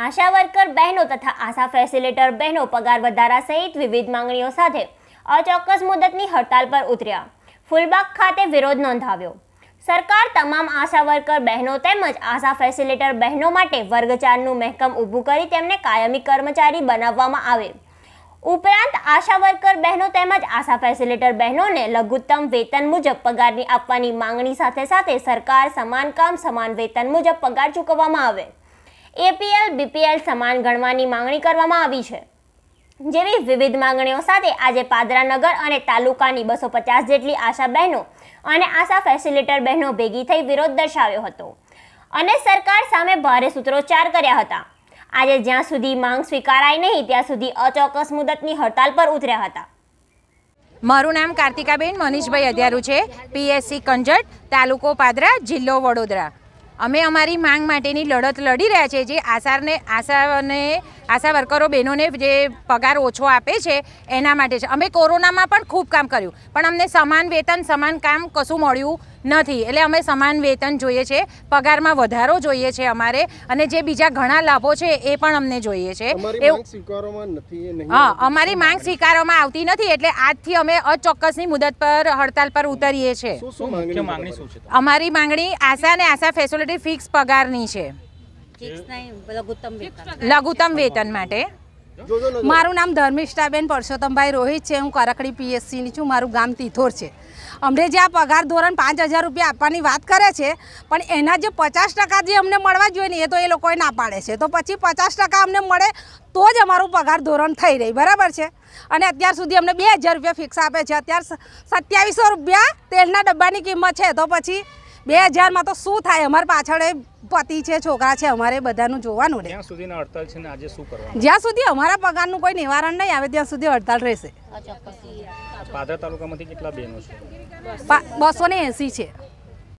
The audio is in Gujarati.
આશા વર્કર બહેનો તથા આશા ફેસિલિટર બહેનો પગાર વધારા સહિત વિવિધ માંગણીઓ સાથે અચોક્કસ મુદતની હડતાલ પર ઉતર્યા ફૂલબાગ ખાતે વિરોધ નોંધાવ્યો સરકાર તમામ આશા વર્કર બહેનો તેમજ આશા ફેસિલિટર બહેનો માટે વર્ગ ચારનું મહેકમ ઊભું કરી તેમને કાયમી કર્મચારી બનાવવામાં આવે ઉપરાંત આશા વર્કર બહેનો તેમજ આશા ફેસિલિટર બહેનોને લઘુત્તમ વેતન મુજબ પગારની આપવાની માંગણી સાથે સાથે સરકાર સમાન કામ સમાન વેતન મુજબ પગાર ચૂકવવામાં આવે એપીએલ બીપીએલ સમાન ગણવાની માંગણી કરવામાં આવી છે જેવી વિવિધ માંગણીઓ સાથે આજે પાદરા નગર અને તાલુકાની બસો પચાસ જેટલી આશા બહેનો અને આશા ફેસિલિટર બહેનો ભેગી થઈ વિરોધ દર્શાવ્યો હતો અને સરકાર સામે ભારે સૂત્રોચ્ચાર કર્યા હતા આજે જ્યાં સુધી માંગ સ્વીકારાય નહીં ત્યાં સુધી અચોક્કસ મુદતની હડતાલ પર ઉતર્યા હતા મારું નામ કાર્તિકાબેન મનીષભાઈ અધ્યારું છે પીએસસી કંજટ તાલુકો પાદરા જિલ્લો વડોદરા અમે અમારી માંગ માટેની લડત લડી રહ્યા છીએ જે આસારને આશાને આશા વર્કરો બહેનોને જે પગાર ઓછો આપે છે એના માટે છે અમે કોરોનામાં પણ ખૂબ કામ કર્યું પણ અમને સમાન વેતન સમાન કામ કશું મળ્યું નથી એટલે અમે સમાન વેતન જોઈએ છે પગારમાં વધારો જોઈએ છે અમારે અને જે બીજા ઘણા લાભો છે એ પણ અમને જોઈએ છે હા અમારી માંગ સ્વીકારવામાં આવતી નથી એટલે આજથી અમે અચોક્કસની મુદત પર હડતાલ પર ઉતરીએ છીએ અમારી માંગણી આશા અને આશા ફેસિલિટી ફિક્સ પગારની છે લઘુત્તમ વેતન માટે મારું નામ ધર્મિષ્ઠાબેન પરસોત્તમભાઈ રોહિત છે હું કરકડી પીએસસીની છું મારું ગામ તિથોર છે અમને જે આ પગાર ધોરણ પાંચ હજાર રૂપિયા આપવાની વાત કરે છે પણ એના જે પચાસ ટકા જે અમને મળવા જોઈએ ને એ તો એ લોકોએ ના પાડે છે તો પછી પચાસ ટકા અમને મળે તો જ અમારું પગાર ધોરણ થઈ રહી બરાબર છે અને અત્યાર સુધી અમને બે હજાર રૂપિયા ફિક્સ આપે છે અત્યાર સત્યાવીસો રૂપિયા તેલના ડબ્બાની કિંમત છે તો પછી બે હજારમાં તો શું થાય અમારે પાછળ પતિ છે છોકરા છે અમારે બધાનું જોવાનું ને જ્યાં સુધી અમારા પગારનું કોઈ નિવારણ નહીં આવે ત્યાં સુધી હડતાલ રહેશે પાદર તાલુકામાંથી કેટલા બહેનો છે બસો ને એંસી છે